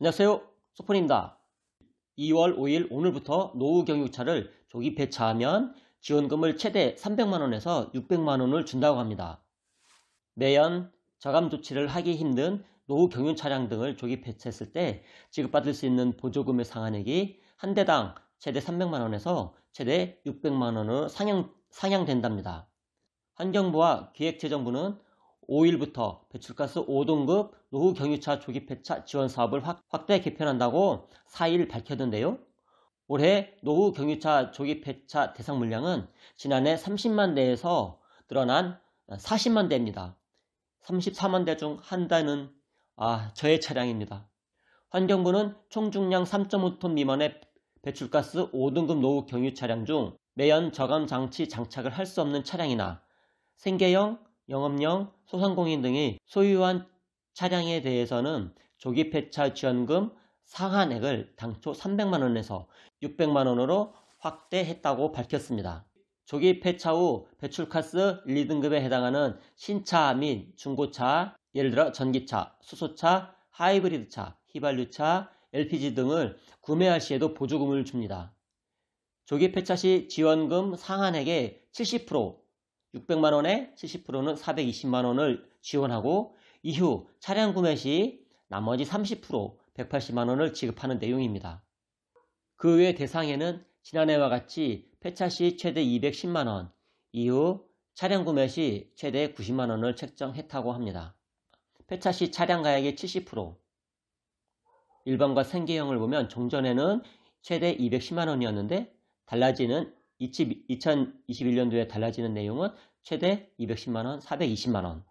안녕하세요. 소폰입니다. 2월 5일 오늘부터 노후 경유차를 조기 배차하면 지원금을 최대 300만원에서 600만원을 준다고 합니다. 매연, 저감 조치를 하기 힘든 노후 경유 차량 등을 조기 배차했을 때 지급받을 수 있는 보조금의 상한액이 한 대당 최대 300만원에서 최대 600만원으로 상향, 상향된답니다. 환경부와 기획재정부는 5일부터 배출가스 5등급 노후 경유차 조기 폐차 지원 사업을 확, 확대 개편한다고 4일 밝혔는데요. 올해 노후 경유차 조기 폐차 대상 물량은 지난해 30만 대에서 늘어난 40만 대입니다. 34만 대 중 한 대는 아, 저의 차량입니다. 환경부는 총중량 3.5톤 미만의 배출가스 5등급 노후 경유 차량 중 매연 저감 장치 장착을 할 수 없는 차량이나 생계형 영업용, 소상공인 등이 소유한 차량에 대해서는 조기 폐차 지원금 상한액을 당초 300만 원에서 600만 원으로 확대했다고 밝혔습니다. 조기 폐차 후 배출가스 1, 2등급에 해당하는 신차 및 중고차, 예를 들어 전기차, 수소차, 하이브리드차, 휘발유차, LPG 등을 구매할 시에도 보조금을 줍니다. 조기 폐차 시 지원금 상한액의 70% 600만 원에 70%는 420만 원을 지원하고 이후 차량 구매 시 나머지 30% 180만 원을 지급하는 내용입니다. 그 외 대상에는 지난해와 같이 폐차 시 최대 210만 원, 이후 차량 구매 시 최대 90만 원을 책정했다고 합니다. 폐차 시 차량 가액의 70%. 일반과 생계형을 보면 종전에는 최대 210만 원이었는데 달라지는 2021년도에 달라지는 내용은 최대 210만원, 420만원.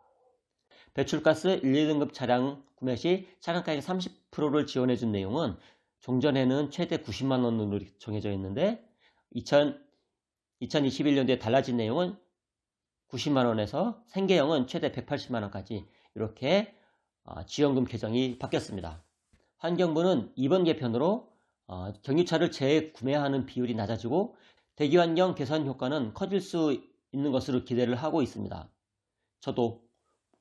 배출가스 1, 2등급 차량 구매 시 차량가액 30%를 지원해준 내용은 종전에는 최대 90만원으로 정해져 있는데 2000, 2021년도에 달라진 내용은 90만원에서 생계형은 최대 180만원까지 이렇게 어, 지원금 계정이 바뀌었습니다. 환경부는 이번 개편으로 어, 경유차를 재구매하는 비율이 낮아지고 대기환경 개선 효과는 커질 수 있는 것으로 기대를 하고 있습니다. 저도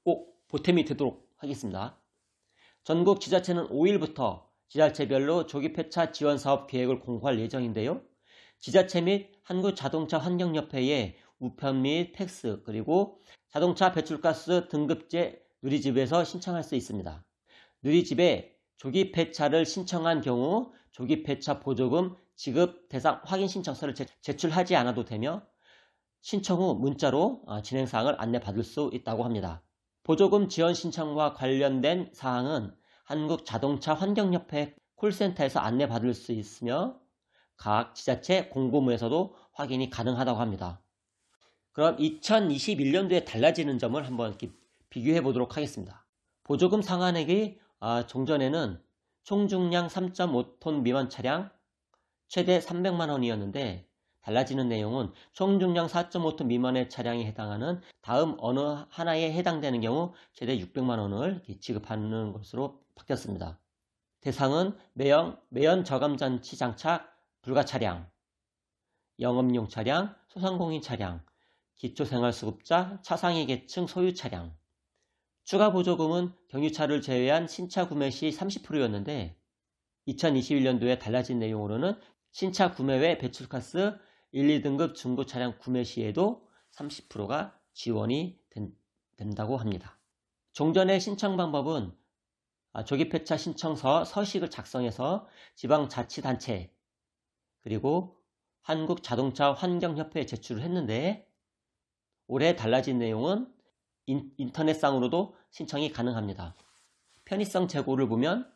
꼭 보탬이 되도록 하겠습니다. 전국 지자체는 5일부터 지자체별로 조기폐차 지원 사업 계획을 공고할 예정인데요. 지자체 및 한국자동차환경협회의 우편 및 팩스 그리고 자동차 배출가스 등급제 누리집에서 신청할 수 있습니다. 누리집에 조기 폐차를 신청한 경우 조기 폐차 보조금 지급 대상 확인 신청서를 제출하지 않아도 되며 신청 후 문자로 아, 진행사항을 안내받을 수 있다고 합니다. 보조금 지원 신청과 관련된 사항은 한국자동차환경협회 콜센터에서 안내받을 수 있으며 각 지자체 공고문에서도 확인이 가능하다고 합니다. 그럼 2021년도에 달라지는 점을 한번 비교해 보도록 하겠습니다. 보조금 상한액이 아, 종전에는 총중량 3.5톤 미만 차량 최대 300만 원이었는데 달라지는 내용은 총중량 4.5톤 미만의 차량에 해당하는 다음 어느 하나에 해당되는 경우 최대 600만 원을 지급하는 것으로 바뀌었습니다. 대상은 매연, 매연 저감 장치 장착 불가 차량, 영업용 차량, 소상공인 차량, 기초생활수급자, 차상위 계층 소유 차량. 추가 보조금은 경유차를 제외한 신차 구매 시 30%였는데 2021년도에 달라진 내용으로는 신차 구매 외 배출가스 1, 2등급 중고 차량 구매 시에도 30%가 지원이 된, 다고 합니다. 종전의 신청 방법은 아, 조기폐차 신청서 서식을 작성해서 지방자치단체 그리고 한국자동차 환경협회에 제출을 했는데 올해 달라진 내용은 인, 인터넷상으로도 신청이 가능합니다. 편의성 재고를 보면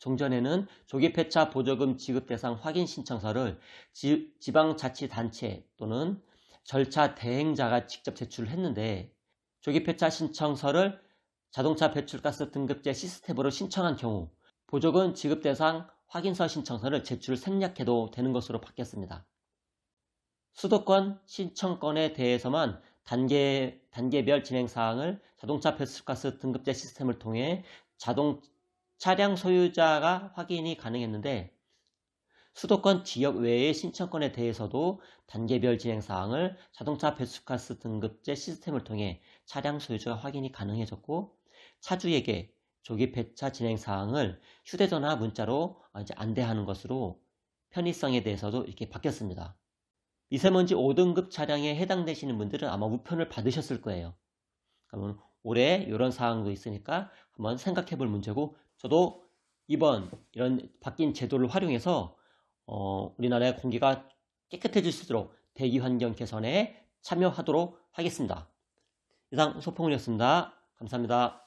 종전에는 조기폐차 보조금 지급 대상 확인 신청서를 지, 방자치단체 또는 절차 대행자가 직접 제출 했는데 조기폐차 신청서를 자동차 배출가스 등급제 시스템으로 신청한 경우 보조금 지급 대상 확인서 신청서를 제출 생략해도 되는 것으로 바뀌었습니다. 수도권 신청권에 대해서만 단계, 단계별 진행사항을 자동차 배출가스 등급제 시스템을 통해 자동 차량 소유자가 확인이 가능했는데 수도권 지역 외의 신청권에 대해서도 단계별 진행 사항을 자동차 배수가스 등급제 시스템을 통해 차량 소유자가 확인이 가능해졌고 차주에게 조기 폐차 진행 사항을 휴대전화 문자로 이제 안대하는 것으로 편의성에 대해서도 이렇게 바뀌었습니다. 미세먼지 5등급 차량에 해당되시는 분들은 아마 우편을 받으셨을 거예요. 그러면 올해 이런 사항도 있으니까 한번 생각해 볼 문제고 저도 이번 이런 바뀐 제도를 활용해서 어, 우리나라의 공기가 깨끗해질 수 있도록 대기 환경 개선에 참여하도록 하겠습니다. 이상 소풍이었습니다. 감사합니다.